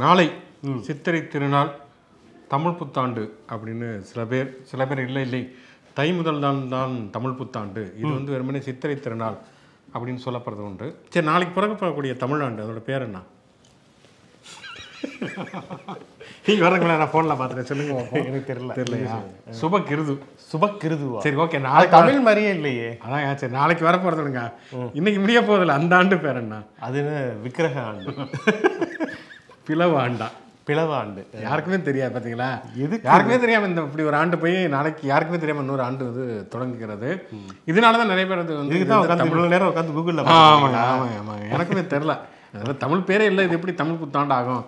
நாளை சித்திரை திருநாள் தமிழ் புத்தாண்டு அப்படின்னு சில பேர் சில பேர் இல்லை இல்லை தை முதல் தான் தான் தமிழ் புத்தாண்டு இது வந்து வெறுமனே சித்திரை திருநாள் அப்படின்னு சொல்லப்படுறது உண்டு சரி நாளைக்கு பிறகு போகக்கூடிய தமிழாண்டு அதோட பேர் என்ன நீங்கள் வரங்களா நான் ஃபோனில் பார்த்துட்டேன் சொல்லுங்க எனக்கு தெரியல தெரியலையா சுப கிருது சுப கிருது சரி ஓகே நாளைக்கு தமிழ் மாதிரியே இல்லையே அதான் சரி நாளைக்கு வர போகிறதுங்க இன்னைக்கு முடிய போதில்லை அந்த ஆண்டு பேர் என்ன அது விக்கிரக ஆண்டு பிளவாண்டா பிளவாண்டு யாருக்குமே தெரியாது பார்த்தீங்களா இது யாருக்குமே தெரியாமல் இந்த இப்படி ஒரு ஆண்டு போய் நாளைக்கு யாருக்குமே தெரியாமல் இன்னொரு ஆண்டு வந்து தொடங்குகிறது இதனால தான் நிறைய பேர் வந்து இதுதான் நேரம் உட்காந்து கூகுளில் எனக்குமே தெரில அதனால் தமிழ் பேரே இல்லை இது எப்படி தமிழ் புத்தாண்டு ஆகும்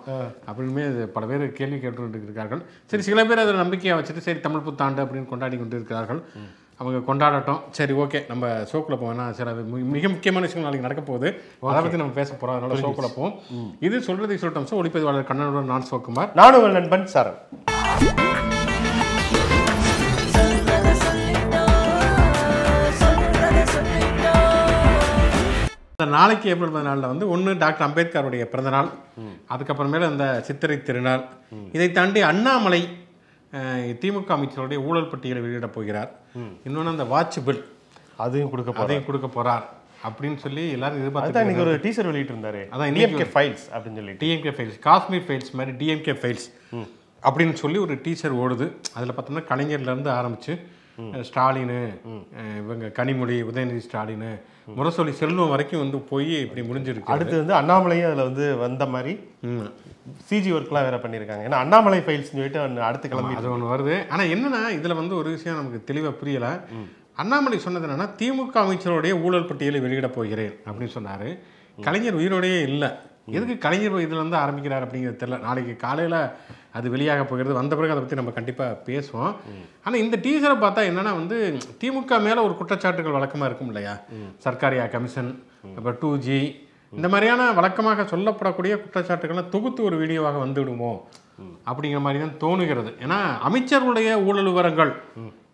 அப்படின்னு பல பேர் கேள்வி கேட்டு இருக்கிறார்கள் சரி சில பேர் அதை நம்பிக்கையாக வச்சுட்டு சரி தமிழ் புத்தாண்டு அப்படின்னு கொண்டாடி கொண்டு இருக்கிறார்கள் அவங்க கொண்டாடட்டும் சரி ஓகே நம்ம ஷோக்குள்ள போவோம் சரி அது மிக முக்கியமான விஷயம் நாளைக்கு நடக்க போகுது அதை பற்றி நம்ம பேச போகிறோம் அதனால ஷோக்குள்ள போவோம் இது சொல்றதை சொல்லட்டும் சார் ஒளிப்பதிவாளர் கண்ணனுடன் நான் சோக்குமார் நானும் நண்பன் சார் நாளைக்கு ஏப்ரல் பதினாலில் வந்து ஒன்று டாக்டர் அம்பேத்கருடைய பிறந்தநாள் அதுக்கப்புறமேல இந்த சித்திரை திருநாள் இதை தாண்டி அண்ணாமலை திமுக அமைச்சருடைய ஊழல் பட்டியலை வெளியிட போகிறார் இன்னொன்று அந்த வாட்ச் பில் அதையும் கொடுக்க அதையும் கொடுக்க போகிறார் அப்படின்னு சொல்லி எல்லாரும் எதிர்பார்த்து இன்னைக்கு ஒரு டீசர் இருந்தாரு அதான் டிஎம்கே ஃபைல்ஸ் அப்படின்னு சொல்லி டிஎம்கே ஃபைல்ஸ் காஷ்மீர் ஃபைல்ஸ் மாதிரி டிஎம்கே ஃபைல்ஸ் அப்படின்னு சொல்லி ஒரு டீச்சர் ஓடுது அதில் பார்த்தோம்னா கலைஞர்லேருந்து ஆரம்பித்து ஸ்டாலினு இவங்க கனிமொழி உதயநிதி ஸ்டாலின் முரசொலி செல்வம் வரைக்கும் வந்து போய் இப்படி முடிஞ்சிருக்கு அடுத்து வந்து அண்ணாமலையும் அதில் வந்து வந்த மாதிரி சிஜி ஒர்க்லாம் வேற பண்ணியிருக்காங்க ஏன்னா அண்ணாமலை ஃபைல்ஸ் சொல்லிட்டு அடுத்து கிளம்பி அது ஒன்று வருது ஆனால் என்னென்னா இதில் வந்து ஒரு விஷயம் நமக்கு தெளிவாக புரியலை அண்ணாமலை சொன்னது என்னென்னா திமுக அமைச்சருடைய ஊழல் பட்டியலை வெளியிட போகிறேன் அப்படின்னு சொன்னார் கலைஞர் உயிரோடையே இல்லை எதுக்கு கலைஞர் இதில் வந்து ஆரம்பிக்கிறார் அப்படிங்கிறது தெரில நாளைக்கு காலையில் அது வெளியாக போகிறது வந்த பிறகு அதை பற்றி நம்ம கண்டிப்பாக பேசுவோம் ஆனால் இந்த டீசரை பார்த்தா என்னென்னா வந்து திமுக மேலே ஒரு குற்றச்சாட்டுகள் வழக்கமாக இருக்கும் இல்லையா சர்க்காரியா கமிஷன் இப்போ டூ ஜி இந்த மாதிரியான வழக்கமாக சொல்லப்படக்கூடிய குற்றச்சாட்டுகள்லாம் தொகுத்து ஒரு வீடியோவாக வந்துவிடுமோ அப்படிங்கிற மாதிரி தான் தோணுகிறது ஏன்னா அமைச்சர்களுடைய ஊழல் விவரங்கள்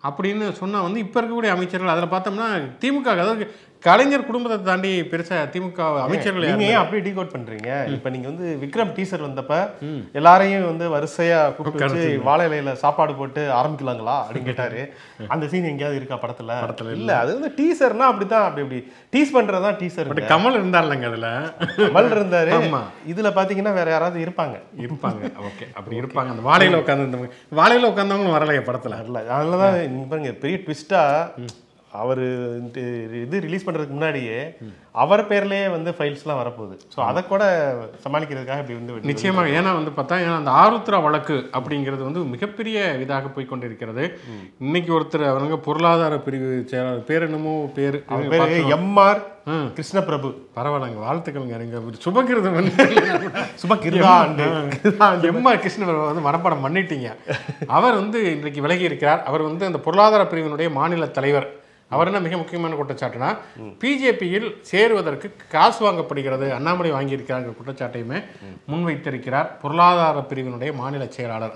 அப்படின்னு சொன்னால் வந்து இப்போ இருக்கக்கூடிய அமைச்சர்கள் அதில் பார்த்தோம்னா திமுக அதாவது கலைஞர் குடும்பத்தை தாண்டி பெருசா திமுக அமைச்சர்கள் ஏன் அப்படி டீ கோட் பண்றீங்க இப்ப நீங்க வந்து விக்ரம் டீசர் வந்தப்ப எல்லாரையும் வந்து வரிசையா கூப்பிட்டு வாழையில வாழை இலையில சாப்பாடு போட்டு ஆரம்பிக்கலாங்களா அப்படின்னு கேட்டாரு அந்த சீன் எங்கேயாவது இருக்கா படத்துல படத்துல இல்ல அது வந்து டீசர்னா அப்படிதான் அப்படி அப்படி டீஸ் பண்றதுதான் டீசர் பட் கமல் இருந்தார்லங்க அதுல கமல் இருந்தாரு இதுல பாத்தீங்கன்னா வேற யாராவது இருப்பாங்க இருப்பாங்க ஓகே அப்படி இருப்பாங்க அந்த வாழையில உட்காந்து வாழையில உட்காந்தவங்களும் வரலையா படத்துல வரல அதில் பாருங்க பெரிய ட்விஸ்டா அவர் இது ரிலீஸ் பண்ணுறதுக்கு முன்னாடியே அவர் பேர்லேயே வந்து ஃபைல்ஸ்லாம் வரப்போகுது ஸோ அதை கூட சமாளிக்கிறதுக்காக இப்படி வந்து நிச்சயமாக ஏன்னா வந்து பார்த்தா ஏன்னா அந்த ஆருத்ரா வழக்கு அப்படிங்கிறது வந்து மிகப்பெரிய இதாக போய் கொண்டிருக்கிறது இன்னைக்கு ஒருத்தர் அவருங்க பொருளாதார பிரிவு செயலாளர் பேர் என்னமோ பேர் எம்ஆர் கிருஷ்ண பிரபு பரவாயில்லங்க வாழ்த்துக்கள்ங்க எங்க சுபகிருதம் சுபகிருதாண்டு எம்மா கிருஷ்ண பிரபு வந்து மனப்பாடம் பண்ணிட்டீங்க அவர் வந்து இன்றைக்கு விலகி இருக்கிறார் அவர் வந்து அந்த பொருளாதார பிரிவினுடைய மாநில தலைவர் அவர் என்ன மிக முக்கியமான குற்றச்சாட்டுனா பிஜேபியில் சேருவதற்கு காசு வாங்கப்படுகிறது அண்ணாமலை வாங்கியிருக்கிறார் குற்றச்சாட்டையுமே முன்வைத்திருக்கிறார் பொருளாதார பிரிவினுடைய மாநில செயலாளர்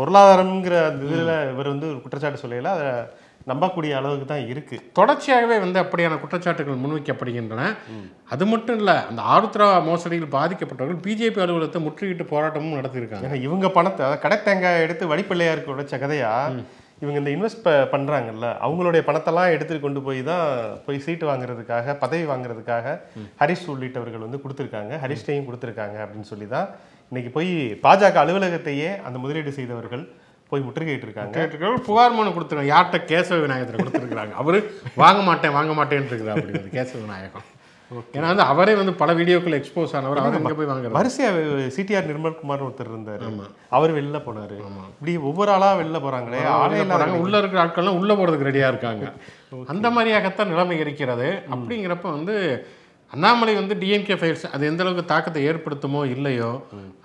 பொருளாதாரம்ங்கிற இதில் இவர் வந்து ஒரு குற்றச்சாட்டு சொல்லல அதை நம்பக்கூடிய அளவுக்கு தான் இருக்கு தொடர்ச்சியாகவே வந்து அப்படியான குற்றச்சாட்டுகள் முன்வைக்கப்படுகின்றன அது மட்டும் இல்லை அந்த ஆருத்ரா மோசடியில் பாதிக்கப்பட்டவர்கள் பிஜேபி அலுவலகத்தை முற்றுகிட்டு போராட்டமும் நடத்தியிருக்காங்க இவங்க பணத்தை கடை தேங்காய் எடுத்து வடிப்பிள்ளையாருக்கு உடைச்ச கதையா இவங்க இந்த இன்வெஸ்ட் ப பண்ணுறாங்கல்ல அவங்களுடைய பணத்தெல்லாம் எடுத்துகிட்டு கொண்டு போய் தான் போய் சீட்டு வாங்குறதுக்காக பதவி வாங்குறதுக்காக ஹரிஷ் உள்ளிட்டவர்கள் வந்து கொடுத்துருக்காங்க ஹரிஷ்டையும் கொடுத்துருக்காங்க அப்படின்னு சொல்லி தான் இன்றைக்கி போய் பாஜக அலுவலகத்தையே அந்த முதலீடு செய்தவர்கள் போய் முற்றுகையிட்டிருக்காங்க இருக்காங்க புகார் மனு கொடுத்துருக்காங்க யார்கிட்ட கேசவ விநாயகத்தில் கொடுத்துருக்குறாங்க அவர் வாங்க மாட்டேன் வாங்க மாட்டேன்ட்டு இருக்கிறார் அப்படி கேசவ விநாயகம் ஏன்னா வந்து அவரே வந்து பல வீடியோக்கள் எக்ஸ்போஸ் ஆனவர் அவர் அங்கே போய் வாங்க வரிசையாக சிடிஆர் குமார் ஒருத்தர் இருந்தார் அவர் வெளில போனார் இப்படி ஒவ்வொரு ஆளாக வெளில போகிறாங்களே ஆளே போகிறாங்க உள்ள இருக்கிற ஆட்கள்லாம் உள்ளே போகிறதுக்கு ரெடியாக இருக்காங்க அந்த மாதிரியாகத்தான் நிலைமை இருக்கிறது அப்படிங்கிறப்ப வந்து அண்ணாமலை வந்து டிஎன்கே ஃபைல்ஸ் அது எந்த அளவுக்கு தாக்கத்தை ஏற்படுத்துமோ இல்லையோ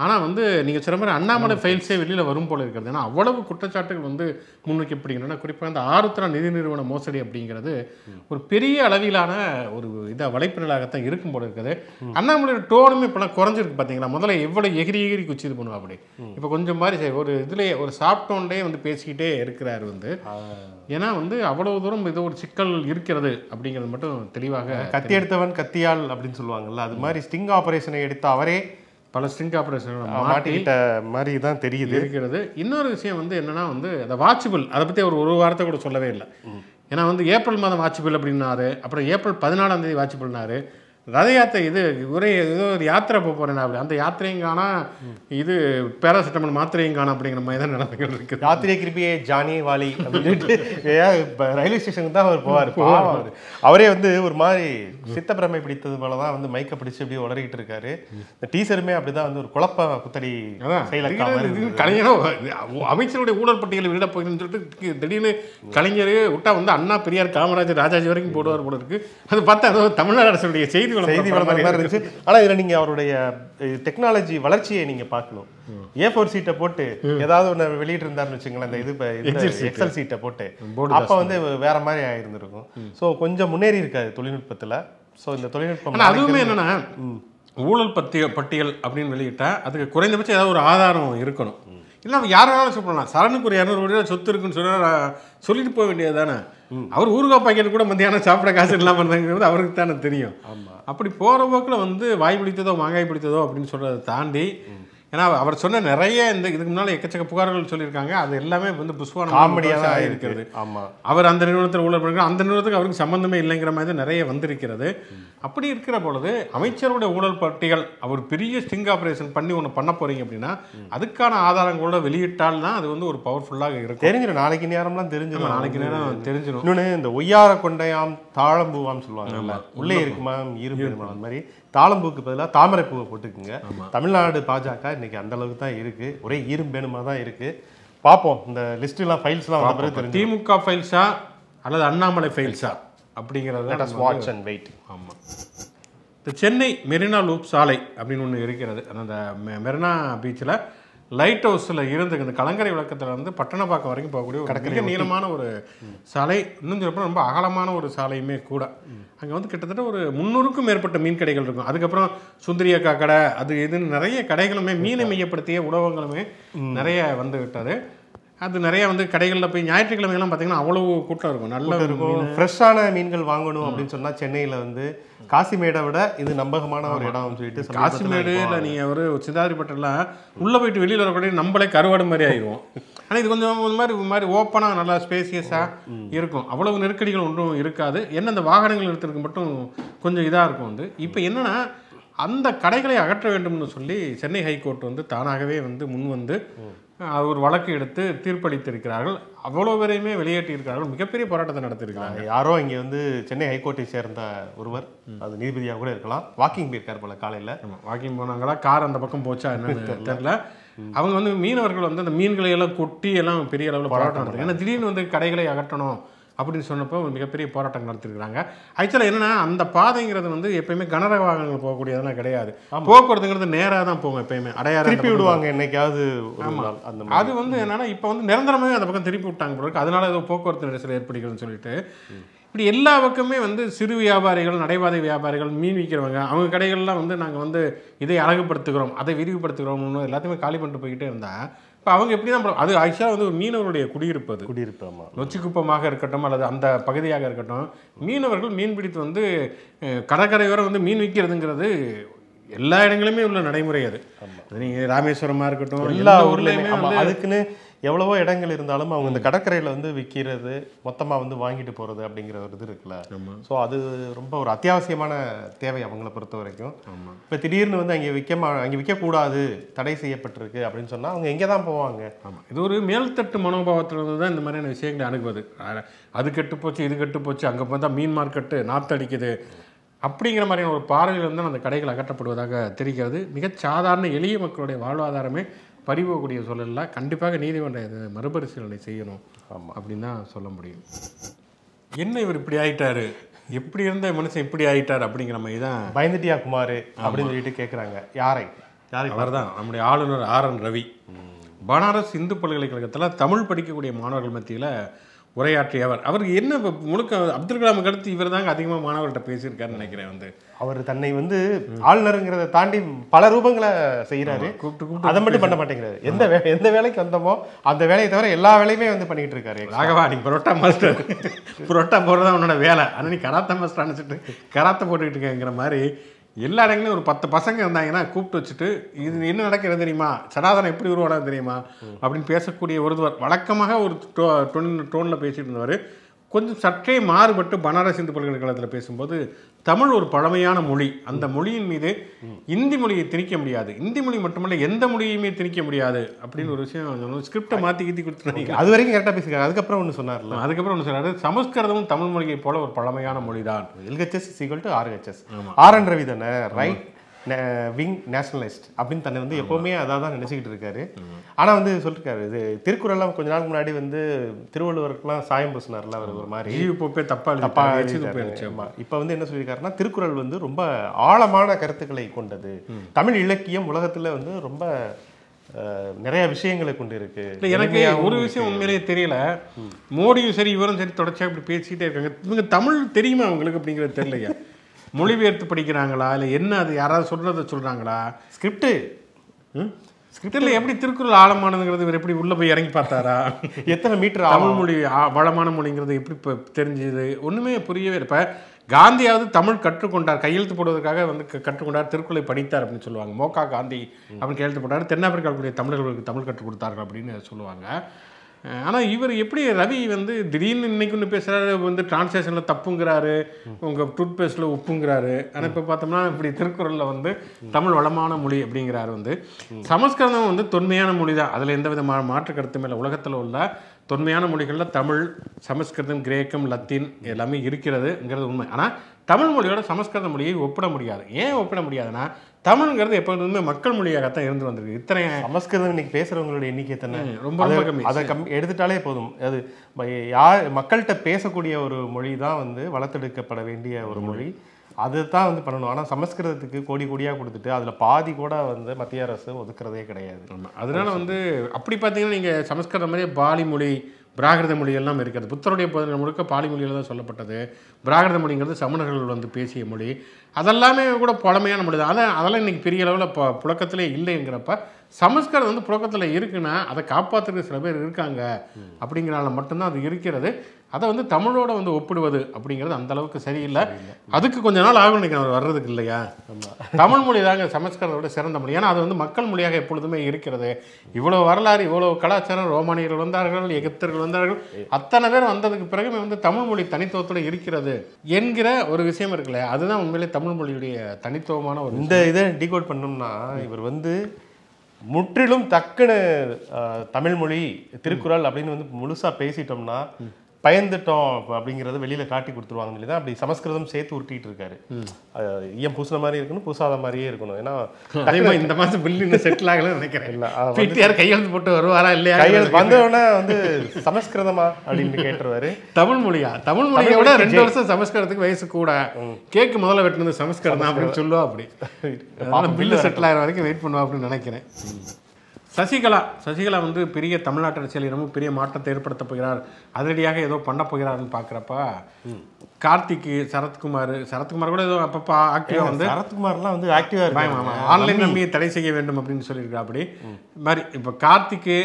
ஆனால் வந்து நீங்கள் சொன்ன மாதிரி அண்ணாமலை ஃபைல்ஸே வெளியில் வரும் போல இருக்கிறது ஏன்னா அவ்வளவு குற்றச்சாட்டுகள் வந்து முன்வைக்கப்படுகின்றன குறிப்பாக அந்த ஆருத்ரா நிதி நிறுவன மோசடி அப்படிங்கிறது ஒரு பெரிய அளவிலான ஒரு இதாக வலைப்பினலாகத்தான் இருக்கும் போல இருக்குது அண்ணாமலையோட டோனும் இப்போலாம் குறைஞ்சிருக்கு பார்த்தீங்களா முதல்ல எவ்வளோ எகிரி எகிரி குச்சி இது பண்ணுவா அப்படி இப்போ கொஞ்சம் மாதிரி ஒரு இதுலேயே ஒரு சாஃப்ட் டோன்லேயே வந்து பேசிக்கிட்டே இருக்கிறார் வந்து ஏன்னா வந்து அவ்வளவு தூரம் இது ஒரு சிக்கல் இருக்கிறது அப்படிங்கிறது மட்டும் தெளிவாக கத்தி எடுத்தவன் கத்தியால் அப்படின்னு சொல்லுவாங்கல்ல அது மாதிரி ஸ்டிங் ஆப்ரேஷனை எடுத்த அவரே பல ஸ்டிங் ஆப்ரேஷன் மாட்டிக்கிட்ட மாதிரி தான் தெரியுது இருக்கிறது இன்னொரு விஷயம் வந்து என்னென்னா வந்து அந்த வாட்சிபிள் அதை பற்றி ஒரு ஒரு வாரத்தை கூட சொல்லவே இல்லை ஏன்னா வந்து ஏப்ரல் மாதம் வாட்சிபிள் அப்படின்னாரு அப்புறம் ஏப்ரல் பதினாலாம் தேதி வாட்சிபிள்னாரு ரத யாத்திரை இது உரை ஏதோ ஒரு யாத்திரை போக போகிறேன் அப்படி அந்த யாத்திரையும் காணா இது பேராசிட்டமல் மாத்திரையும் காணா அப்படிங்கிற மாதிரி தான் நடந்துகள் இருக்குது யாத்திரை கிருப்பியே ஜானி வாலி அப்படின்ட்டு ரயில்வே ஸ்டேஷனுக்கு தான் அவர் போவார் அவரே வந்து ஒரு மாதிரி சித்தப்பிரமை பிடித்தது போல தான் வந்து மைக்கை பிடிச்சி அப்படியே உளறிக்கிட்டு இருக்காரு இந்த டீசருமே அப்படி தான் வந்து ஒரு குழப்ப குத்தடி கலைஞரும் அமைச்சருடைய ஊழல் பட்டியலில் விட போகிறேன்னு சொல்லிட்டு திடீர்னு கலைஞர் விட்டா வந்து அண்ணா பெரியார் காமராஜர் ராஜாஜி வரைக்கும் போடுவார் போல இருக்கு அது பார்த்தா அது தமிழ்நாடு அரசுடைய செய்தி செய்தி விளம்பரம் மாதிரி இருந்துச்சு ஆனால் இதில் நீங்கள் அவருடைய டெக்னாலஜி வளர்ச்சியை நீங்கள் பார்க்கணும் ஏ ஃபோர் சீட்டை போட்டு ஏதாவது ஒன்று இருந்தார்னு வச்சுங்களேன் இந்த இது எக்ஸல் சீட்டை போட்டு அப்போ வந்து வேற மாதிரி ஆயிருந்திருக்கும் ஸோ கொஞ்சம் முன்னேறி இருக்காது தொழில்நுட்பத்தில் ஸோ இந்த தொழில்நுட்பம் அதுவுமே என்னென்னா ஊழல் பத்திய பட்டியல் அப்படின்னு வெளியிட்டால் அதுக்கு குறைந்தபட்சம் ஏதாவது ஒரு ஆதாரம் இருக்கணும் இல்லை அவன் யார் வேணாலும் சொல்லலாம் சரணுக்கு ஒரு இரநூறு கோடி சொத்து இருக்குன்னு சொன்னா சொல்லிட்டு போக வேண்டியது தானே அவர் ஊருகா பாக்கெட் கூட மத்தியானம் சாப்பிட காசு இல்லாமல் இருந்தாங்கிறது அவருக்கு தானே தெரியும் ஆமாம் அப்படி போகிற போக்கில் வந்து வாய் பிடித்ததோ மாங்காய் பிடித்ததோ அப்படின்னு சொல்கிறத தாண்டி ஏன்னா அவர் சொன்ன நிறைய இந்த இதுக்கு முன்னால் எக்கச்சக்க புகார்கள் சொல்லியிருக்காங்க அது எல்லாமே வந்து புஷ்வான காமெடியாக தான் இருக்கிறது ஆமாம் அவர் அந்த நிறுவனத்தில் ஊழல் அந்த நிறுவனத்துக்கு அவருக்கு சம்மந்தமே இல்லைங்கிற மாதிரி நிறைய வந்திருக்கிறது அப்படி இருக்கிற பொழுது அமைச்சருடைய ஊழல் பட்டியல் அவர் பெரிய ஸ்டிங் ஆப்ரேஷன் பண்ணி ஒன்று பண்ண போகிறீங்க அப்படின்னா அதுக்கான ஆதாரங்களோட வெளியிட்டால் தான் அது வந்து ஒரு பவர்ஃபுல்லாக இருக்கும் தெரிஞ்சிடும் நாளைக்கு நேரம்லாம் தெரிஞ்சிடும் நாளைக்கு நேரம் தெரிஞ்சிடும் இன்னொன்று இந்த ஒய்யார கொண்டையாம் தாழம்பூவாம் சொல்லுவாங்க உள்ளே இருக்குமா இருக்குமா அந்த மாதிரி தாளம்பூக்கு பதிலாக தாமரை பூவை போட்டுக்குங்க தமிழ்நாடு பாஜக இன்னைக்கு அந்த அளவுக்கு தான் இருக்கு ஒரே ஈரும்பேனுமா தான் இருக்கு பார்ப்போம் இந்த லிஸ்ட்லாம் ஃபைல்ஸ்லாம் வந்த பிறகு தெரியும் திமுக ஃபைல்ஸா அல்லது அண்ணாமலை ஃபைல்ஸா அப்படிங்கிறது வாட்ச் அண்ட் வெயிட் ஆமாம் இந்த சென்னை மெரினா லூப் சாலை அப்படின்னு ஒன்று இருக்கிறது அந்த மெரினா பீச்சில் லைட் ஹவுஸில் இருந்து இந்த கலங்கரை விளக்கத்தில் இருந்து பட்டணப்பாக்கம் வரைக்கும் போகக்கூடிய ஒரு மிக நீளமான ஒரு சாலை இன்னும் சொல்லப்போ ரொம்ப அகலமான ஒரு சாலையுமே கூட அங்கே வந்து கிட்டத்தட்ட ஒரு முந்நூறுக்கும் மேற்பட்ட மீன் கடைகள் இருக்கும் அதுக்கப்புறம் சுந்தரியக்கா கடை அது இதுன்னு நிறைய கடைகளுமே மீனை மையப்படுத்திய உணவகங்களுமே நிறைய வந்து விட்டது அது நிறையா வந்து கடைகளில் போய் ஞாயிற்றுக்கிழமைலாம் பார்த்தீங்கன்னா அவ்வளோ கூட்டம் இருக்கும் நல்ல இருக்கும் ஃப்ரெஷ்ஷான மீன்கள் வாங்கணும் அப்படின்னு சொன்னால் சென்னையில் வந்து காசிமேடை விட இது நம்பகமான ஒரு இடம் சொல்லிட்டு காசிமேடு இல்லை நீங்கள் ஒரு சிந்தாதிரிப்பட்டெல்லாம் உள்ளே போயிட்டு வெளியில் வரக்கூடிய நம்மளே கருவாடு மாதிரி ஆயிடுவோம் ஆனால் இது கொஞ்சம் இந்த மாதிரி மாதிரி ஓப்பனாக நல்லா ஸ்பேசியஸாக இருக்கும் அவ்வளவு நெருக்கடிகள் ஒன்றும் இருக்காது என்ன இந்த வாகனங்கள் எடுத்துருக்கு மட்டும் கொஞ்சம் இதாக இருக்கும் வந்து இப்போ என்னென்னா அந்த கடைகளை அகற்ற வேண்டும்னு சொல்லி சென்னை ஹைகோர்ட் வந்து தானாகவே வந்து முன் வந்து ஒரு வழக்கு எடுத்து தீர்ப்பளித்திருக்கிறார்கள் அவ்வளோ பேரையுமே வெளியேற்றியிருக்கிறார்கள் மிகப்பெரிய போராட்டத்தை நடத்தியிருக்கிறாங்க யாரோ இங்கே வந்து சென்னை ஹைகோர்ட்டை சேர்ந்த ஒருவர் அது நீதிபதியாக கூட இருக்கலாம் வாக்கிங் போயிருக்கார் போல காலையில் வாக்கிங் போனாங்களா கார் அந்த பக்கம் போச்சா என்னன்னு தெரியல அவங்க வந்து மீனவர்கள் வந்து அந்த மீன்களை எல்லாம் கொட்டி எல்லாம் பெரிய அளவில் போராட்டம் நடத்துறாங்க ஏன்னா திடீர்னு வந்து கடைகளை அகற்றணும் அப்படின்னு சொன்னப்போ ஒரு மிகப்பெரிய போராட்டம் நடத்திருக்கிறாங்க ஆக்சுவலாக என்னென்னா அந்த பாதைங்கிறது வந்து எப்பயுமே கனரக வாகனங்கள் போகக்கூடியதெல்லாம் கிடையாது போக்குவரத்துங்கிறது நேராக தான் போகும் எப்பயுமே அடையாறு திருப்பி விடுவாங்க என்னைக்காவது அந்த அது வந்து என்னென்னா இப்போ வந்து நிரந்தரமாக அந்த பக்கம் திருப்பி விட்டாங்க போல அதனால ஏதோ போக்குவரத்து நெரிசல் ஏற்படுகிறதுன்னு சொல்லிட்டு இப்படி எல்லா பக்கமே வந்து சிறு வியாபாரிகள் நடைபாதை வியாபாரிகள் மீன் விற்கிறவங்க அவங்க கடைகள்லாம் வந்து நாங்கள் வந்து இதை அழகுபடுத்துகிறோம் அதை விரிவுபடுத்துகிறோம்னு எல்லாத்தையுமே காலி பண்ணிட்டு போய்கிட்டே இருந்தால் இப்போ அவங்க எப்படி தான் அது ஆக்சுவலாக வந்து ஒரு மீனவருடைய குடியிருப்பு அது குடியிருப்பு ஆமாம் நொச்சிக்குப்பமாக இருக்கட்டும் அல்லது அந்த பகுதியாக இருக்கட்டும் மீனவர்கள் மீன் பிடித்து வந்து கடற்கரையோரை வந்து மீன் விற்கிறதுங்கிறது எல்லா இடங்களுமே உள்ள நடைமுறை அது நீங்கள் ராமேஸ்வரமாக இருக்கட்டும் எல்லா ஊர்லேயுமே அதுக்குன்னு எவ்வளவோ இடங்கள் இருந்தாலும் அவங்க இந்த கடற்கரையில் வந்து விற்கிறது மொத்தமாக வந்து வாங்கிட்டு போகிறது அப்படிங்கிற ஒரு இது இருக்குல்ல ஸோ அது ரொம்ப ஒரு அத்தியாவசியமான தேவை அவங்கள பொறுத்த வரைக்கும் இப்போ திடீர்னு வந்து அங்கே விற்க அங்கே விற்கக்கூடாது தடை செய்யப்பட்டிருக்கு அப்படின்னு சொன்னால் அவங்க எங்கே தான் போவாங்க ஆமாம் இது ஒரு மேல்தட்டு மனோபாவத்திலிருந்து தான் இந்த மாதிரியான விஷயங்களை அணுகுவது அது கெட்டு போச்சு இது கெட்டு போச்சு அங்கே போய் மீன் மார்க்கெட்டு நாத்தடிக்குது அப்படிங்கிற மாதிரியான ஒரு பார்வையில் வந்து அந்த கடைகள் அகற்றப்படுவதாக தெரிகிறது மிக சாதாரண எளிய மக்களுடைய வாழ்வாதாரமே பறிவக்கூடிய சூழலில் கண்டிப்பாக நீதிமன்றம் இது மறுபரிசீலனை செய்யணும் அப்படின்னு தான் சொல்ல முடியும் என்ன இவர் இப்படி ஆயிட்டாரு எப்படி இருந்த மனுஷன் இப்படி ஆயிட்டார் அப்படிங்கிற மாதிரி தான் பயந்துட்டியா குமார் அப்படின்னு சொல்லிட்டு கேட்குறாங்க யாரை யாரை அவர் தான் நம்முடைய ஆளுநர் ஆர் என் ரவி பனாரஸ் இந்து பல்கலைக்கழகத்தில் தமிழ் படிக்கக்கூடிய மாணவர்கள் மத்தியில் உரையாற்றியவர் அவருக்கு என்ன முழுக்க அப்துல் கலாம் அடுத்து இவர் தாங்க அதிகமாக மாணவர்கள்ட்ட பேசியிருக்காருன்னு நினைக்கிறேன் வந்து அவர் தன்னை வந்து ஆளுநருங்கிறத தாண்டி பல ரூபங்களை செய்கிறாரு கூப்பிட்டு கூப்பிட்டு அதை மட்டும் பண்ண மாட்டேங்கிறாரு எந்த எந்த வேலைக்கு வந்தோமோ அந்த வேலையை தவிர எல்லா வேலையுமே வந்து பண்ணிக்கிட்டு இருக்காரு ராகவா நீ புரோட்டா மாஸ்டர் புரோட்டா போடுறது உன்னோட வேலை ஆனால் நீ கராத்த மாஸ்டர் அணைச்சிட்டு கராத்த போட்டுக்கிட்டு இருக்கேங்கிற மாதிரி எல்லா இடங்களும் ஒரு பத்து பசங்க இருந்தாங்கன்னா கூப்பிட்டு வச்சுட்டு இது என்ன நடக்கிறது தெரியுமா சடாதனம் எப்படி உருவானது தெரியுமா அப்படின்னு பேசக்கூடிய ஒருவர் வழக்கமாக ஒரு டோ டோன் டோனில் பேசிட்டு இருந்தவர் கொஞ்சம் சற்றே மாறுபட்டு பனாரஸ் இந்து பல்கலைக்கழகத்தில் பேசும்போது தமிழ் ஒரு பழமையான மொழி அந்த மொழியின் மீது இந்தி மொழியை திணிக்க முடியாது இந்தி மொழி மட்டுமல்ல எந்த மொழியுமே திணிக்க முடியாது அப்படின்னு ஒரு விஷயம் ஸ்கிரிப்டை மாற்றி கீத்தி கொடுத்துருக்காங்க அது வரைக்கும் கரெக்டாக பேசிக்கிறாங்க அதுக்கப்புறம் ஒன்று சொன்னார்ல அதுக்கப்புறம் ஒன்று சொன்னார் சமஸ்கிருதமும் தமிழ் மொழியை போல ஒரு பழமையான மொழி தான் LHS equal to RHS R N Ravi தானே ரைட் விங் நேஷனலிஸ்ட் அப்படின்னு தன்னை வந்து எப்போவுமே அதாக தான் நினச்சிக்கிட்டு இருக்காரு ஆனால் வந்து சொல்லியிருக்காரு இது திருக்குறள்லாம் கொஞ்ச நாள் முன்னாடி வந்து திருவள்ளுவருக்குலாம் சாயம் பூசினார்ல அவர் ஒரு மாதிரி போய் தப்பா தப்பா இப்போ வந்து என்ன சொல்லியிருக்காருனா திருக்குறள் வந்து ரொம்ப ஆழமான கருத்துக்களை கொண்டது தமிழ் இலக்கியம் உலகத்தில் வந்து ரொம்ப நிறைய விஷயங்களை கொண்டு இருக்கு எனக்கு ஒரு விஷயம் உண்மையிலேயே தெரியல மோடியும் சரி இவரும் சரி தொடர்ச்சியாக இப்படி பேசிக்கிட்டே இருக்காங்க இவங்க தமிழ் தெரியுமா அவங்களுக்கு அப்படிங்கிறது தெரியலையா மொழிபெயர்த்து படிக்கிறாங்களா இல்லை என்ன அது யாராவது சொல்கிறத சொல்கிறாங்களா ஸ்கிரிப்டு ஸ்கிரிப்டில் எப்படி திருக்குறள் ஆழமானதுங்கிறது இவர் எப்படி உள்ளே போய் இறங்கி பார்த்தாரா எத்தனை மீட்டர் தமிழ் மொழி வளமான மொழிங்கிறது எப்படி இப்போ தெரிஞ்சுது ஒன்றுமே புரியவே இருப்பேன் காந்தியாவது தமிழ் கற்றுக்கொண்டார் கையெழுத்து போடுவதற்காக வந்து கற்றுக்கொண்டார் திருக்குறளை படித்தார் அப்படின்னு சொல்லுவாங்க மோகா காந்தி அப்படின்னு கையெழுத்து போட்டார் தென்னாப்பிரிக்காவுக்குரிய தமிழர்களுக்கு தமிழ் கற்றுக் கொடுத்தார்கள் அப்படின்னு சொல்லுவாங்க ஆனால் இவர் எப்படி ரவி வந்து திடீர்னு இன்னைக்கு ஒன்று பேசுகிறாரு வந்து டிரான்ஸ்லேஷனில் தப்புங்கிறாரு உங்கள் பேஸ்டில் உப்புங்கிறாரு ஆனால் இப்போ பார்த்தோம்னா இப்படி திருக்குறளில் வந்து தமிழ் வளமான மொழி அப்படிங்கிறாரு வந்து சமஸ்கிருதம் வந்து தொன்மையான மொழி தான் அதில் எந்த விதமான மாற்று கருத்துமே இல்லை உலகத்தில் உள்ள தொன்மையான மொழிகளில் தமிழ் சமஸ்கிருதம் கிரேக்கம் லத்தீன் எல்லாமே இருக்கிறதுங்கிறது உண்மை ஆனால் தமிழ் மொழியோட சமஸ்கிருத மொழியை ஒப்பிட முடியாது ஏன் ஒப்பிட முடியாதுன்னா தமிழ்ங்கிறது எப்போதுமே மக்கள் மொழியாக தான் இருந்து வந்திருக்கு இத்தனை சமஸ்கிருதம் இன்னைக்கு பேசுறவங்களுடைய எண்ணிக்கை தானே ரொம்ப கம்மி அதை கம் எடுத்துட்டாலே போதும் அது யார் மக்கள்கிட்ட பேசக்கூடிய ஒரு மொழி தான் வந்து வளர்த்தெடுக்கப்பட வேண்டிய ஒரு மொழி அது தான் வந்து பண்ணணும் ஆனால் சமஸ்கிருதத்துக்கு கோடி கோடியாக கொடுத்துட்டு அதில் பாதி கூட வந்து மத்திய அரசு ஒதுக்குறதே கிடையாது அதனால் வந்து அப்படி பார்த்தீங்கன்னா நீங்கள் சமஸ்கிருதம் மாதிரியே பாலி மொழி பிராகிருத மொழியெல்லாம் இருக்கிறது புத்தருடைய போதனை முழுக்க பாலி மொழியில் தான் சொல்லப்பட்டது பிராகிருத மொழிங்கிறது சமணர்கள் வந்து பேசிய மொழி அதெல்லாமே கூட பழமையான மொழி தான் அதை அதெல்லாம் இன்றைக்கி பெரிய அளவில் இப்போ புழக்கத்திலே இல்லைங்கிறப்ப சமஸ்கிருதம் வந்து புழக்கத்தில் இருக்குன்னா அதை காப்பாற்றுற சில பேர் இருக்காங்க அப்படிங்கிறனால மட்டும்தான் அது இருக்கிறது அதை வந்து தமிழோட வந்து ஒப்பிடுவது அப்படிங்கிறது அந்த அளவுக்கு சரியில்லை அதுக்கு கொஞ்ச நாள் ஆகும் நினைக்கிறேன் வர்றதுக்கு இல்லையா தமிழ் மொழி தாங்க சமஸ்கிருதோட சிறந்த மொழி ஏன்னா அது வந்து மக்கள் மொழியாக எப்பொழுதுமே இருக்கிறது இவ்வளோ வரலாறு இவ்வளோ கலாச்சாரம் ரோமானியர்கள் வந்தார்கள் எகிப்தர்கள் வந்தார்கள் அத்தனை பேர் வந்ததுக்கு பிறகு வந்து தமிழ் மொழி தனித்துவத்தோடு இருக்கிறது என்கிற ஒரு விஷயம் இருக்குல்ல அதுதான் உண்மையிலே தமிழ் மொழியுடைய தனித்துவமான ஒரு இந்த இதை டிகோட் பண்ணோம்னா இவர் வந்து முற்றிலும் தக்கன தமிழ்மொழி திருக்குறள் அப்படின்னு வந்து முழுசாக பேசிட்டோம்னா பயந்துட்டோம் அப்படிங்கிறத வெளியில் காட்டி கொடுத்துருவாங்க சொல்லி தான் அப்படி சமஸ்கிருதம் சேர்த்து உருட்டிட்டு இருக்காரு ஏன் பூசின மாதிரி இருக்கணும் பூசாத மாதிரியே இருக்கணும் ஏன்னா இந்த மாதம் பில்லு செட்டில் ஆகலன்னு நினைக்கிறேன் இல்லை கையெழுத்து போட்டு வருவாரா இல்லையா கையெழுத்து வந்தவொடனே வந்து சமஸ்கிருதமா அப்படின்னு கேட்டுருவாரு தமிழ் மொழியா தமிழ் மொழியை விட ரெண்டு வருஷம் சமஸ்கிருதத்துக்கு வயசு கூட கேக்கு முதல்ல வெட்டினது சமஸ்கிருதம் அப்படின்னு சொல்லுவா அப்படி பில்லு செட்டில் ஆகிற வரைக்கும் வெயிட் பண்ணுவா அப்படின்னு நினைக்கிறேன் சசிகலா சசிகலா வந்து பெரிய தமிழ்நாட்டு அரசியலில் ரொம்ப பெரிய மாற்றத்தை ஏற்படுத்த போகிறார் அதிரடியாக ஏதோ பண்ண போகிறாருன்னு பார்க்குறப்ப கார்த்திக்கு சரத்குமார் சரத்குமார் கூட ஏதோ அப்பப்போ ஆக்டிவாக வந்து சரத்குமார்லாம் வந்து ஆக்டிவாக ஆன்லைன் நம்பியை தடை செய்ய வேண்டும் அப்படின்னு சொல்லியிருக்கா அப்படி மாதிரி இப்போ கார்த்திக்கு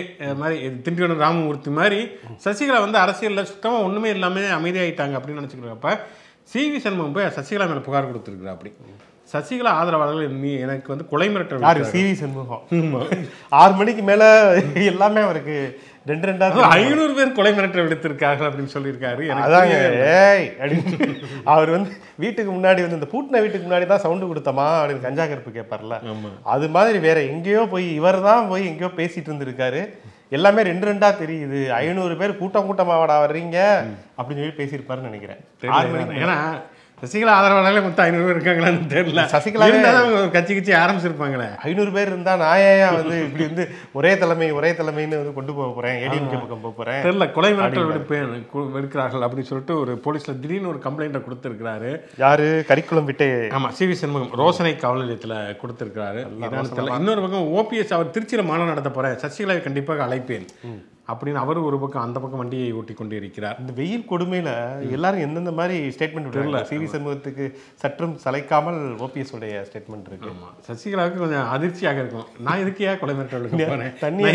மாதிரி திண்டிவனம் ராமமூர்த்தி மாதிரி சசிகலா வந்து அரசியலில் சுத்தமாக ஒன்றுமே இல்லாமல் அமைதியாகிட்டாங்க அப்படின்னு நினச்சிக்கிறப்ப சி வி சண்முகம் போய் சசிகலா மேலே புகார் கொடுத்துருக்குறா அப்படி சசிகலா ஆதரவாளர்கள் நீ எனக்கு வந்து கொலை மிரட்டல் யாரு சி வி சண்முகம் ஆறு மணிக்கு மேலே எல்லாமே அவருக்கு ரெண்டு ரெண்டாவது ஐநூறு பேர் கொலை மிரட்டல் விடுத்திருக்காங்க அப்படின்னு சொல்லியிருக்காரு அதாங்க அப்படின்னு அவர் வந்து வீட்டுக்கு முன்னாடி வந்து இந்த பூட்டின வீட்டுக்கு முன்னாடி தான் சவுண்டு கொடுத்தமா அப்படின்னு கஞ்சா கருப்பு கேட்பார்ல அது மாதிரி வேற எங்கேயோ போய் இவர் தான் போய் எங்கேயோ பேசிட்டு இருந்திருக்காரு எல்லாமே ரெண்டு ரெண்டா தெரியுது ஐநூறு பேர் கூட்டம் கூட்டமாவடா வர்றீங்க அப்படின்னு சொல்லி பேசியிருப்பாருன்னு நினைக்கிறேன் ஏன்னா சசிகலா ஆதரவாளர்களே மொத்தம் ஐநூறு பேர் இருக்காங்களான்னு தெரியல சசிகலா இருந்தாலும் கட்சி கட்சி ஆரம்பிச்சிருப்பாங்களே ஐநூறு பேர் இருந்தால் நான் வந்து இப்படி வந்து ஒரே தலைமை ஒரே தலைமைன்னு வந்து கொண்டு போக போகிறேன் ஏடிஎம்கே பக்கம் போக போகிறேன் தெரியல கொலை மாற்றம் எடுப்பேன் வெடுக்கிறார்கள் அப்படின்னு சொல்லிட்டு ஒரு போலீஸில் திடீர்னு ஒரு கம்ப்ளைண்ட்டை கொடுத்துருக்கிறாரு யார் கறிக்குளம் விட்டே ஆமாம் சிவி சண்முகம் ரோசனை காவல் நிலையத்தில் கொடுத்துருக்கிறாரு இன்னொரு பக்கம் ஓபிஎஸ் அவர் திருச்சியில் மாநாடு நடத்த போகிறேன் சசிகலாவை கண்டிப்பாக அழைப்பேன் அப்படின்னு அவர் ஒரு பக்கம் அந்த பக்கம் வண்டியை ஓட்டி கொண்டு இருக்கிறார் இந்த வெயில் கொடுமையில் எல்லாரும் எந்தெந்த மாதிரி ஸ்டேட்மெண்ட் விட்டுருக்கல சிவி சமூகத்துக்கு சற்றும் சளைக்காமல் ஓபிஎஸ் உடைய ஸ்டேட்மெண்ட் இருக்கு சசிகலாவுக்கு கொஞ்சம் அதிர்ச்சியாக இருக்கும் நான் இதுக்கேயா கொலை மிரட்டல் தண்ணி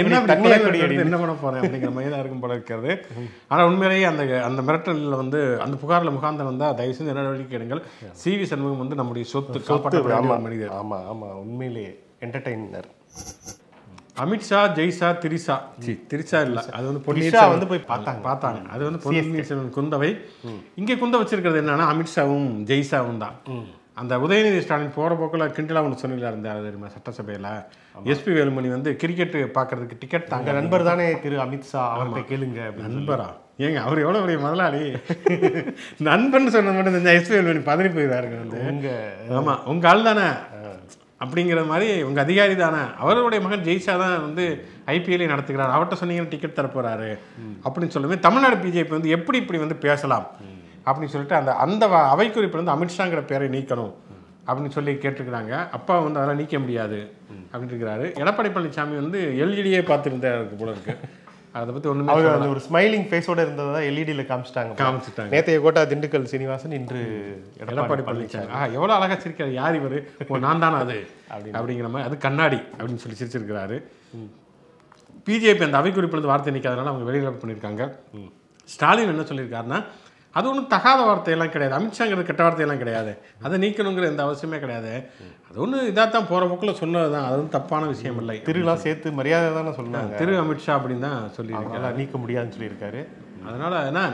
என்ன பண்ண போறேன் அப்படிங்கிற மாதிரி இருக்கும் போல இருக்கிறது ஆனால் உண்மையிலேயே அந்த அந்த மிரட்டலில் வந்து அந்த புகாரில் முகாந்த வந்தால் தயவு செஞ்சு நடவடிக்கை எடுங்கள் சிவி சண்முகம் வந்து நம்முடைய சொத்து காப்பாற்ற மனிதர் ஆமாம் ஆமாம் உண்மையிலேயே என்டர்டெய்னர் அமித்ஷா ஜெய்ஷா திரிஷா ஜி திரிஷா இல்லை அது வந்து பொன்னியர் வந்து போய் பார்த்தாங்க பார்த்தாங்க அது வந்து பொன்னியின் குந்தவை இங்கே குந்த வச்சிருக்கிறது என்னன்னா அமித்ஷாவும் ஜெய்ஷாவும் தான் அந்த உதயநிதி ஸ்டாலின் போகிற போக்கில் கிண்டலா ஒன்று சொன்னில இருந்தார் தெரியுமா சட்டசபையில் எஸ்பி வேலுமணி வந்து கிரிக்கெட்டு பார்க்கறதுக்கு டிக்கெட் தாங்க நண்பர் தானே திரு அமித்ஷா அவர்கிட்ட கேளுங்க நண்பரா ஏங்க அவர் எவ்வளோ பெரிய முதலாளி நண்பன் சொன்ன மட்டும் எஸ்பி வேலுமணி பதறி போயிருக்காரு வந்து உங்கள் ஆமாம் உங்கள் ஆள் தானே அப்படிங்கிற மாதிரி உங்கள் அதிகாரி தானே அவருடைய மகன் ஜெயிஷா தான் வந்து ஐபிஎல்லையும் நடத்துகிறார் அவர்கிட்ட சொன்னீங்கன்னா டிக்கெட் தரப்போகிறாரு அப்படின்னு சொல்லுமே தமிழ்நாடு பிஜேபி வந்து எப்படி இப்படி வந்து பேசலாம் அப்படின்னு சொல்லிட்டு அந்த அந்த அவை குறிப்பில் வந்து அமித்ஷாங்கிற பேரை நீக்கணும் அப்படின்னு சொல்லி கேட்டிருக்கிறாங்க அப்பா வந்து அதெல்லாம் நீக்க முடியாது அப்படின்ட்டுருக்கிறாரு இருக்கிறாரு எடப்பாடி பழனிசாமி வந்து எல்இடியே e பார்த்துருந்தாருக்கு போல இருக்குது அதை பத்தி ஒன்று அவங்க ஒரு ஸ்மைலிங் ஃபேஸோட இருந்ததை எல்இடியில் e காமிச்சிட்டாங்க காமிச்சிட்டாங்க நேத்தைய கோட்டா திண்டுக்கல் சீனிவாசன் இன்று எடப்பாடி பழனிச்சாங்க ஆ எவ்வளோ அழகாக சிரிக்கிறார் யார் இவர் ஓ நான் தானே அது அப்படிங்கிற மாதிரி அது கண்ணாடி அப்படின்னு சொல்லி சிரிச்சிருக்கிறாரு பிஜேபி அந்த அவை குறிப்பிலிருந்து வார்த்தை நிற்காதனால அவங்க வெளியில் பண்ணியிருக்காங்க ஸ்டாலின் என்ன சொல்லியிருக்காருன்னா அது ஒன்றும் தகாத வார்த்தையெல்லாம் கிடையாது அமித்ஷாங்கிற கெட்ட வார்த்தையெல்லாம் கிடையாது அதை நீக்கணுங்கிற எந்த அவசியமே கிடையாது அது ஒன்று இதாக தான் போகிற பக்கில் சொன்னது தான் அது தப்பான விஷயம் இல்லை திருலாம் சேர்த்து மரியாதை தானே சொல்லுவாங்க திரு அமித்ஷா அப்படின்னு தான் சொல்லியிருக்காரு நீக்க முடியாதுன்னு சொல்லியிருக்காரு அதனால் ஏன்னா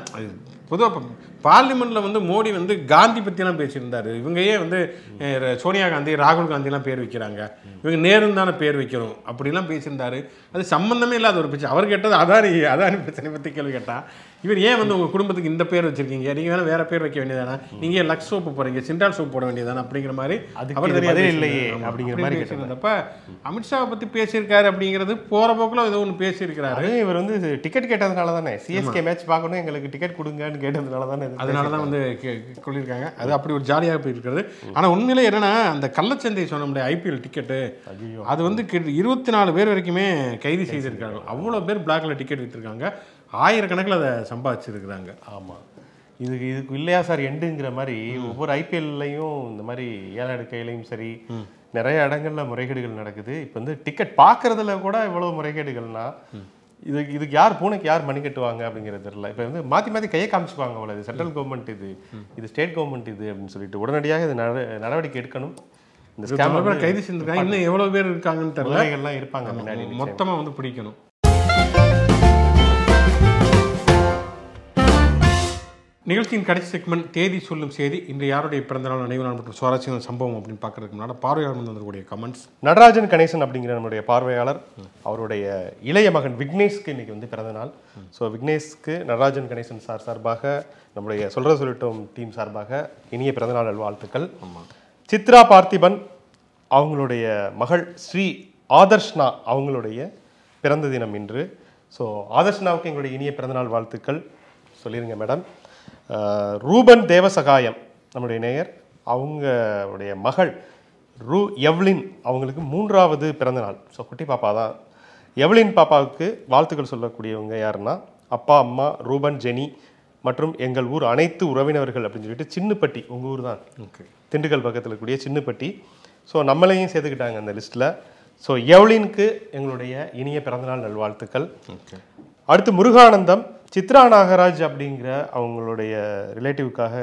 பொதுவாக பார்லிமெண்ட்டில் வந்து மோடி வந்து காந்தி பற்றிலாம் பேசியிருந்தார் இவங்க ஏன் வந்து சோனியா காந்தி ராகுல் காந்திலாம் பேர் வைக்கிறாங்க இவங்க நேரம் தானே பேர் வைக்கிறோம் அப்படிலாம் பேசியிருந்தாரு அது சம்மந்தமே இல்லாத ஒரு பிரச்சனை அவர் கேட்டது அதானி அதானி பிரச்சனை பற்றி கேள்வி கேட்டால் இவர் ஏன் வந்து உங்கள் குடும்பத்துக்கு இந்த பேர் வச்சுருக்கீங்க நீங்கள் வேணால் வேறு பேர் வைக்க வேண்டியதானா நீங்கள் லக்ஸ் சோப்பு போகிறீங்க சிண்டால் சோப்பு போட வேண்டியதானே அப்படிங்கிற மாதிரி அவர் இல்லையே அப்படிங்கிற மாதிரி பேசியிருந்தப்ப அமித்ஷாவை பற்றி பேசியிருக்காரு அப்படிங்கிறது போகிற போக்கில் ஏதோ ஒன்று பேசியிருக்கிறாரு இவர் வந்து டிக்கெட் கேட்டதுனால தானே சிஎஸ்கே மேட்ச் பார்க்கணும் எங்களுக்கு டிக்கெட் கொடுங்கன்னு கேட்டதுனால தான் அதனால தான் வந்து சொல்லியிருக்காங்க அது அப்படி ஒரு ஜாலியாக போய் இருக்கிறது ஆனால் உண்மையிலே என்னென்னா அந்த கள்ளச்சந்தை சொன்ன ஐபிஎல் டிக்கெட்டு அது வந்து இருபத்தி நாலு பேர் வரைக்குமே கைது செய்திருக்காங்க அவ்வளோ பேர் பிளாக்ல டிக்கெட் விற்றுருக்காங்க ஆயிரக்கணக்கில் அதை சம்பாதிச்சிருக்கிறாங்க ஆமாம் இதுக்கு இதுக்கு இல்லையா சார் எண்டுங்கிற மாதிரி ஒவ்வொரு ஐபிஎல்லையும் இந்த மாதிரி ஏழாடு கையிலையும் சரி நிறைய இடங்கள்ல முறைகேடுகள் நடக்குது இப்போ வந்து டிக்கெட் பார்க்கறதுல கூட இவ்வளோ முறைகேடுகள்னா இதுக்கு இதுக்கு யார் பூனைக்கு யார் மணி கட்டுவாங்க அப்படிங்கிறது தெரியல இப்போ வந்து மாற்றி மாற்றி கையை காமிச்சுப்பாங்க அவ்வளோ இது சென்ட்ரல் கவர்மெண்ட் இது இது ஸ்டேட் கவர்மெண்ட் இது அப்படின்னு சொல்லிட்டு உடனடியாக இது நடவடிக்கை எடுக்கணும் இந்த ஸ்கேம் கைது செஞ்சிருக்காங்க இன்னும் எவ்வளோ பேர் இருக்காங்கன்னு தெரியல எல்லாம் இருப்பாங்க மொத்தமாக வந்து பிடிக்கணும் நிகழ்ச்சியின் கடைசி செக்மெண்ட் தேதி சொல்லும் செய்தி இன்று யாருடைய பிறந்தநாள் நினைவு நாள் மற்றும் சுவாரஸ்யம் சம்பவம் அப்படின்னு பார்க்கறதுக்கு முன்னாடி பார்வையாளர் வந்தவர்களுடைய கமெண்ட்ஸ் நடராஜன் கணேசன் அப்படிங்கிற நம்முடைய பார்வையாளர் அவருடைய இளைய மகன் விக்னேஷ்க்கு இன்னைக்கு வந்து பிறந்தநாள் ஸோ விக்னேஷ்க்கு நடராஜன் கணேசன் சார் சார்பாக நம்முடைய சொல்கிற சொல்லிட்டோம் டீம் சார்பாக இனிய பிறந்தநாள் வாழ்த்துக்கள் சித்ரா பார்த்திபன் அவங்களுடைய மகள் ஸ்ரீ ஆதர்ஷ்னா அவங்களுடைய பிறந்த தினம் இன்று ஸோ ஆதர்ஷ்னாவுக்கு எங்களுடைய இனிய பிறந்தநாள் வாழ்த்துக்கள் சொல்லிடுங்க மேடம் ரூபன் தேவசகாயம் நம்முடைய நேயர் அவங்களுடைய மகள் ரூ எவ்லின் அவங்களுக்கு மூன்றாவது பிறந்த நாள் ஸோ குட்டி பாப்பா தான் எவ்லின் பாப்பாவுக்கு வாழ்த்துக்கள் சொல்லக்கூடியவங்க யாருன்னா அப்பா அம்மா ரூபன் ஜெனி மற்றும் எங்கள் ஊர் அனைத்து உறவினர்கள் அப்படின்னு சொல்லிட்டு சின்னப்பட்டி உங்கள் ஊர் தான் திண்டுக்கல் பக்கத்தில் கூடிய சின்னப்பட்டி ஸோ நம்மளையும் சேர்த்துக்கிட்டாங்க அந்த லிஸ்ட்டில் ஸோ எவ்லினுக்கு எங்களுடைய இனிய பிறந்தநாள் நல்வாழ்த்துக்கள் அடுத்து முருகானந்தம் சித்ரா நாகராஜ் அப்படிங்கிற அவங்களுடைய ரிலேட்டிவ்க்காக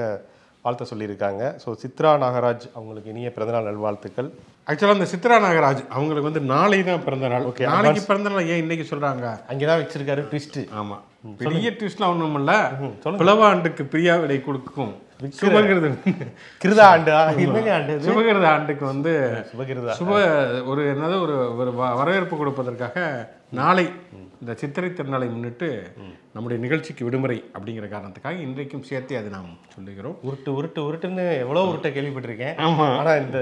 வாழ்த்த சொல்லியிருக்காங்க ஸோ சித்ரா நாகராஜ் அவங்களுக்கு இனிய பிறந்தநாள் நல்வாழ்த்துக்கள் ஆக்சுவலாக அந்த சித்ரா நாகராஜ் அவங்களுக்கு வந்து நாளை தான் பிறந்த நாள் ஓகே நாளைக்கு பிறந்த நாள் ஏன் இன்றைக்கி சொல்கிறாங்க அங்கே தான் வச்சிருக்காரு ட்விஸ்ட்டு ஆமாம் பெரிய ட்விஸ்ட்லாம் ஒன்றும் இல்லை பிளவ ஆண்டுக்கு பிரியா விடை கொடுக்கும் சுபகிருத கிருத ஆண்டு ஆண்டு சுபகிருத ஆண்டுக்கு வந்து சுபகிருத சுப ஒரு என்னது ஒரு ஒரு வரவேற்பு கொடுப்பதற்காக நாளை இந்த சித்திரை திருநாளை முன்னிட்டு நம்முடைய நிகழ்ச்சிக்கு விடுமுறை அப்படிங்கிற காரணத்துக்காக இன்றைக்கும் சேர்த்து அது நாம் சொல்லுகிறோம் உருட்டு உருட்டு உருட்டுன்னு எவ்வளோ உருட்டை கேள்விப்பட்டிருக்கேன் ஆமாம் ஆனால் இந்த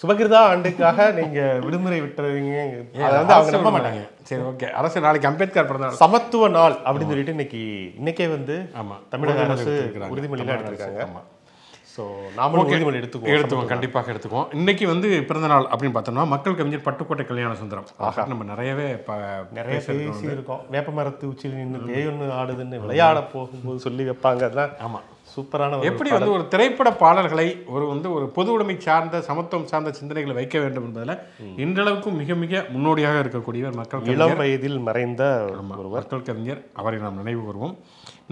சுபகிருதா ஆண்டுக்காக நீங்க விடுமுறை விட்டுறீங்க அதை வந்து அவங்க நம்ப மாட்டாங்க சரி ஓகே அரசு நாளைக்கு அம்பேத்கர் பிறந்த சமத்துவ நாள் அப்படின்னு சொல்லிட்டு இன்னைக்கு இன்னைக்கே வந்து ஆமாம் தமிழக அரசு உறுதிமொழி எடுத்துருக்காங்க ஆமா ஸோ நாமளும் உறுதிமொழி எடுத்துக்கோ எடுத்துக்கோம் கண்டிப்பாக எடுத்துக்குவோம் இன்னைக்கு வந்து பிறந்த நாள் அப்படின்னு பார்த்தோம்னா மக்கள் கவிஞர் பட்டுக்கோட்டை கல்யாண சுந்தரம் நம்ம நிறையவே இப்போ நிறைய பேசி இருக்கோம் வேப்ப மரத்து உச்சியில் நின்று பேயொன்று ஆடுதுன்னு விளையாட போகும்போது சொல்லி வைப்பாங்க அதெல்லாம் ஆமாம் சூப்பரான எப்படி வந்து ஒரு திரைப்பட பாடல்களை ஒரு வந்து ஒரு பொது உடைமை சார்ந்த சமத்துவம் சார்ந்த சிந்தனைகளை வைக்க வேண்டும் என்பதில் இன்றளவுக்கும் மிக மிக முன்னோடியாக இருக்கக்கூடியவர் மக்கள் இளம் வயதில் மறைந்த மக்கள் கவிஞர் அவரை நாம் நினைவு கூறுவோம்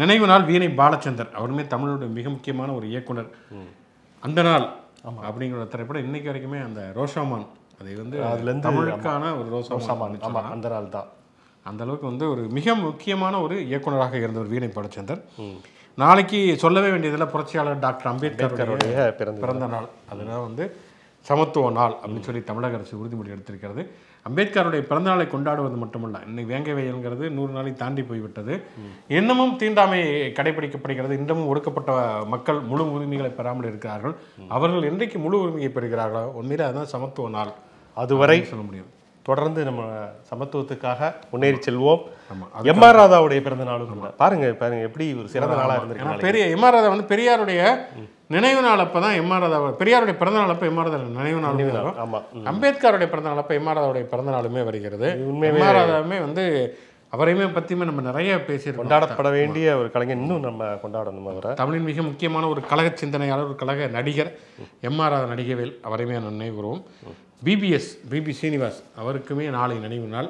நினைவு நாள் வீணை பாலச்சந்தர் அவருமே தமிழோட மிக முக்கியமான ஒரு இயக்குனர் அந்த நாள் அப்படிங்கிற திரைப்படம் இன்னைக்கு வரைக்குமே அந்த ரோஷாமான் அதை வந்து அதுலேருந்து தமிழுக்கான ஒரு ரோஷாமான் அந்த நாள் தான் அந்த அளவுக்கு வந்து ஒரு மிக முக்கியமான ஒரு இயக்குனராக இருந்தவர் வீணை பாலச்சந்தர் நாளைக்கு சொல்லவே வேண்டியதில் புரட்சியாளர் டாக்டர் அம்பேத்கருடைய பிறந்த நாள் அதுதான் வந்து சமத்துவ நாள் அப்படின்னு சொல்லி தமிழக அரசு உறுதிமொழி எடுத்திருக்கிறது அம்பேத்கருடைய பிறந்தநாளை கொண்டாடுவது மட்டுமல்ல இன்னைக்கு வேங்க வயல்ங்கிறது நூறு நாளை தாண்டி போய்விட்டது இன்னமும் தீண்டாமை கடைபிடிக்கப்படுகிறது இன்னமும் ஒடுக்கப்பட்ட மக்கள் முழு உரிமைகளை பெறாமல் இருக்கிறார்கள் அவர்கள் என்றைக்கு முழு உரிமையை பெறுகிறார்களோ உண்மையிலே அதுதான் சமத்துவ நாள் அதுவரை சொல்ல முடியும் தொடர்ந்து நம்ம சமத்துவத்துக்காக முன்னேறி செல்வோம் எம் ஆர் ராதாவுடைய பிறந்த நாளும் பாருங்க பாருங்க எப்படி ஒரு சிறந்த நாளாக இருந்திருக்கு பெரிய எம் ஆர் ராதா வந்து பெரியாருடைய நினைவு நாள் அப்போ தான் எம் ஆர் ராதா பெரியாருடைய பிறந்த நாள் அப்போ எம் ஆர் ராதா நினைவு நாள் ஆமாம் அம்பேத்கருடைய பிறந்த நாள் அப்போ எம் ஆர் ராதாவுடைய பிறந்த நாளுமே வருகிறது உண்மையுமே ராதாவுமே வந்து அவரையுமே பற்றியுமே நம்ம நிறைய பேசி கொண்டாடப்பட வேண்டிய ஒரு கலைஞர் இன்னும் நம்ம கொண்டாடணும் அவரை தமிழின் மிக முக்கியமான ஒரு கழக சிந்தனையாளர் ஒரு கழக நடிகர் எம் ஆர் ராதா நடிகவேல் அவரையுமே நினைவுகிறோம் பிபிஎஸ் பிபி சீனிவாஸ் அவருக்குமே நாளை நினைவு நாள்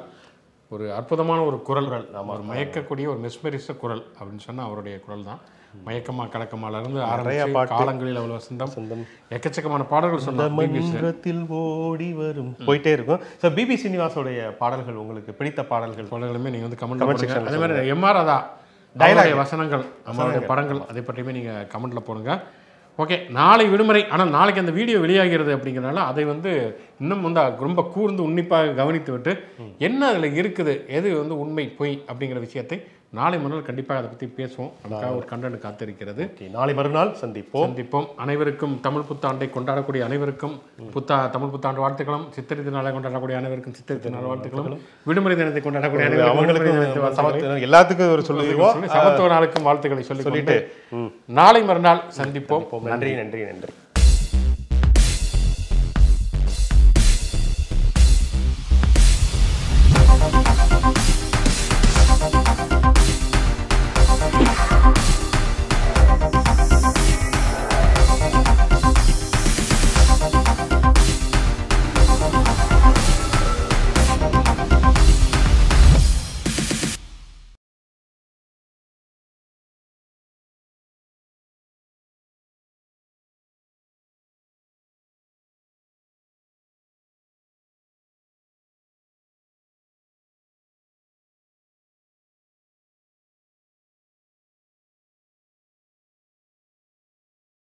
ஒரு அற்புதமான ஒரு குரல்கள் நம்ம ஒரு மயக்கக்கூடிய ஒரு மெஸ்மரிச குரல் அப்படின்னு சொன்னால் அவருடைய குரல் தான் மயக்கமா கலக்கமாலிருந்து ஆரம்பிய காலங்களில் அவ்வளோ சொந்தம் சொந்தம் எக்கச்சக்கமான பாடல்கள் சொந்தத்தில் ஓடி வரும் போயிட்டே இருக்கும் ஸோ பிபி சீனிவாசோடைய பாடல்கள் உங்களுக்கு பிடித்த பாடல்கள் பாடல்களுமே நீங்கள் வந்து கமெண்ட் பண்ணுங்க அதே மாதிரி எம்ஆர் அதா டயலாக் வசனங்கள் நம்மளுடைய படங்கள் அதை பற்றியுமே நீங்கள் கமெண்ட்டில் போடுங்க ஓகே நாளை விடுமுறை ஆனால் நாளைக்கு அந்த வீடியோ வெளியாகிறது அப்படிங்கிறனால அதை வந்து இன்னும் வந்து ரொம்ப கூர்ந்து உன்னிப்பாக கவனித்து விட்டு என்ன அதில் இருக்குது எது வந்து உண்மை பொய் அப்படிங்கிற விஷயத்தை நாளை மறுநாள் கண்டிப்பாக அதை பற்றி பேசுவோம் அதுக்காக ஒரு கண்டென்ட் காத்திருக்கிறது நாளை மறுநாள் சந்திப்போம் சந்திப்போம் அனைவருக்கும் தமிழ் புத்தாண்டை கொண்டாடக்கூடிய அனைவருக்கும் புத்தா தமிழ் புத்தாண்டு வாழ்த்துக்களும் சித்திரை திருநாளை கொண்டாடக்கூடிய அனைவருக்கும் சித்திரை திருநாள் வாழ்த்துக்களும் விடுமுறை தினத்தை கொண்டாடக்கூடிய அனைவருக்கும் எல்லாத்துக்கும் ஒரு சொல்லுவோம் சமத்துவ நாளுக்கும் வாழ்த்துக்களை சொல்லி சொல்லிட்டு நாளை மறுநாள் சந்திப்போம் நன்றி நன்றி நன்றி